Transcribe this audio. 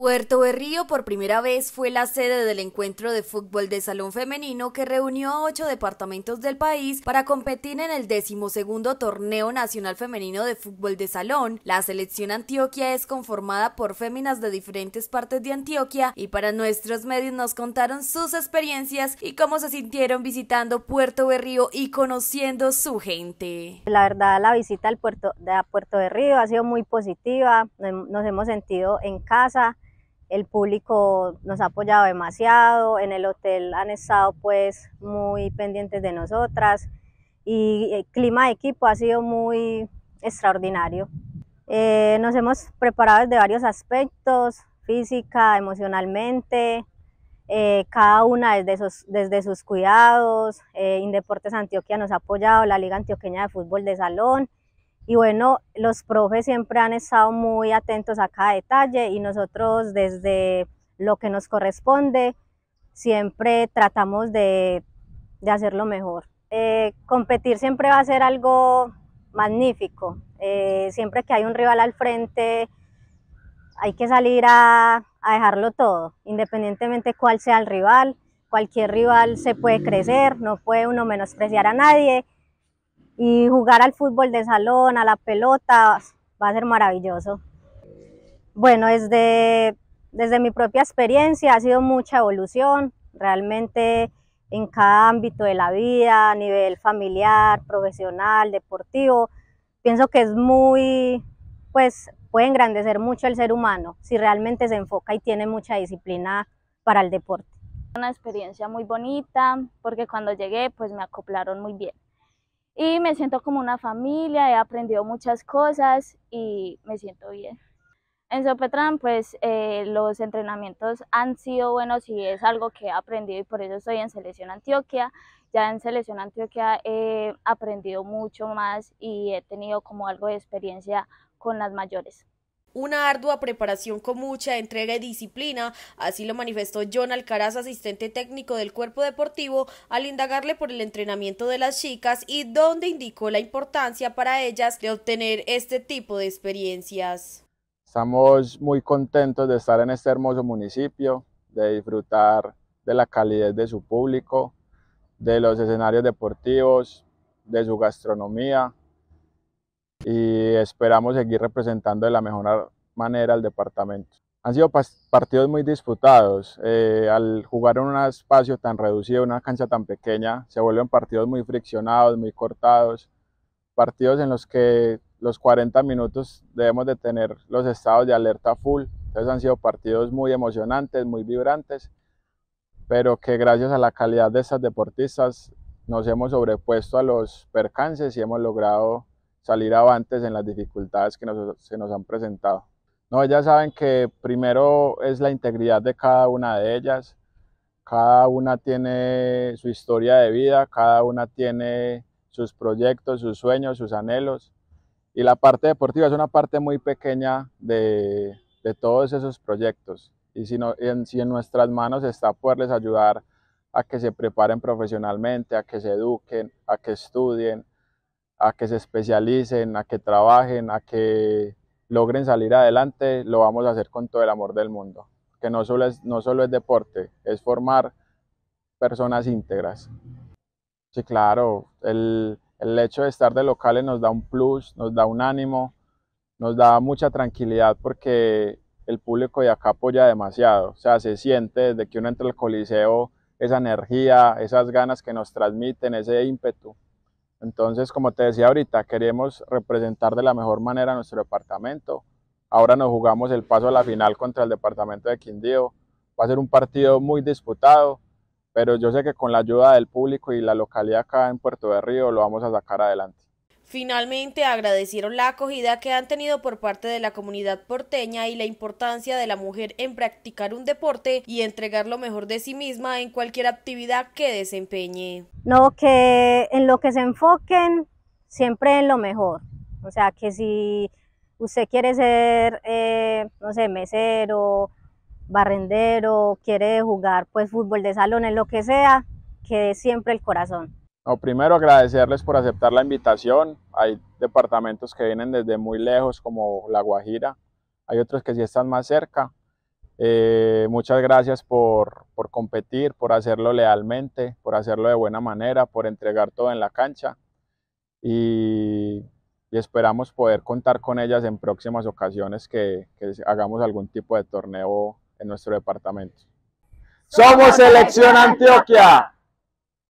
Puerto Berrío por primera vez fue la sede del encuentro de fútbol de salón femenino que reunió a ocho departamentos del país para competir en el decimosegundo torneo nacional femenino de fútbol de salón. La selección Antioquia es conformada por féminas de diferentes partes de Antioquia y para nuestros medios nos contaron sus experiencias y cómo se sintieron visitando Puerto Berrío y conociendo su gente. La verdad la visita al puerto, de Puerto Berrío ha sido muy positiva, nos hemos sentido en casa el público nos ha apoyado demasiado, en el hotel han estado pues muy pendientes de nosotras y el clima de equipo ha sido muy extraordinario. Eh, nos hemos preparado desde varios aspectos, física, emocionalmente, eh, cada una desde sus, desde sus cuidados, eh, Indeportes Antioquia nos ha apoyado, la Liga Antioqueña de Fútbol de Salón, y bueno, los profes siempre han estado muy atentos a cada detalle y nosotros desde lo que nos corresponde siempre tratamos de, de hacerlo mejor. Eh, competir siempre va a ser algo magnífico. Eh, siempre que hay un rival al frente hay que salir a, a dejarlo todo, independientemente cuál sea el rival. Cualquier rival se puede crecer, no puede uno menospreciar a nadie y jugar al fútbol de salón, a la pelota, va a ser maravilloso. Bueno, desde, desde mi propia experiencia ha sido mucha evolución, realmente en cada ámbito de la vida, a nivel familiar, profesional, deportivo, pienso que es muy, pues puede engrandecer mucho el ser humano si realmente se enfoca y tiene mucha disciplina para el deporte. Una experiencia muy bonita porque cuando llegué pues me acoplaron muy bien y me siento como una familia, he aprendido muchas cosas y me siento bien. En Sopetran, pues eh, los entrenamientos han sido buenos y es algo que he aprendido y por eso estoy en Selección Antioquia. Ya en Selección Antioquia he aprendido mucho más y he tenido como algo de experiencia con las mayores una ardua preparación con mucha entrega y disciplina, así lo manifestó John Alcaraz, asistente técnico del cuerpo deportivo, al indagarle por el entrenamiento de las chicas y donde indicó la importancia para ellas de obtener este tipo de experiencias. Estamos muy contentos de estar en este hermoso municipio, de disfrutar de la calidez de su público, de los escenarios deportivos, de su gastronomía, esperamos seguir representando de la mejor manera al departamento. Han sido partidos muy disputados. Eh, al jugar en un espacio tan reducido, en una cancha tan pequeña, se vuelven partidos muy friccionados, muy cortados. Partidos en los que los 40 minutos debemos de tener los estados de alerta full. Entonces han sido partidos muy emocionantes, muy vibrantes, pero que gracias a la calidad de estas deportistas nos hemos sobrepuesto a los percances y hemos logrado salir avantes en las dificultades que se nos han presentado. No, ellas saben que primero es la integridad de cada una de ellas, cada una tiene su historia de vida, cada una tiene sus proyectos, sus sueños, sus anhelos. Y la parte deportiva es una parte muy pequeña de, todos esos proyectos. Y si, en, si en nuestras manos está poderles ayudar a que se preparen profesionalmente, a que se eduquen, a que estudien, a que se especialicen, a que trabajen, a que logren salir adelante, lo vamos a hacer con todo el amor del mundo. Que no solo es, no solo es deporte, es formar personas íntegras. Sí, claro, el, el hecho de estar de locales nos da un plus, nos da un ánimo, nos da mucha tranquilidad porque el público de acá apoya demasiado. O sea, se siente desde que uno entra al coliseo esa energía, esas ganas que nos transmiten, ese ímpetu. Entonces, como te decía ahorita, queremos representar de la mejor manera nuestro departamento. Ahora nos jugamos el paso a la final contra el departamento de Quindío. Va a ser un partido muy disputado, pero yo sé que con la ayuda del público y la localidad acá en Puerto de Río lo vamos a sacar adelante. Finalmente agradecieron la acogida que han tenido por parte de la comunidad porteña y la importancia de la mujer en practicar un deporte y entregar lo mejor de sí misma en cualquier actividad que desempeñe. No, que en lo que se enfoquen, siempre en lo mejor. O sea, que si usted quiere ser, eh, no sé, mesero, barrendero, quiere jugar pues fútbol de salón, en lo que sea, que siempre el corazón primero agradecerles por aceptar la invitación. Hay departamentos que vienen desde muy lejos, como La Guajira. Hay otros que sí están más cerca. Eh, muchas gracias por, competir, por hacerlo lealmente, por hacerlo de buena manera, por entregar todo en la cancha. Y, esperamos poder contar con ellas en próximas ocasiones que, que hagamos algún tipo de torneo en nuestro departamento. ¡Somos Selección Antioquia!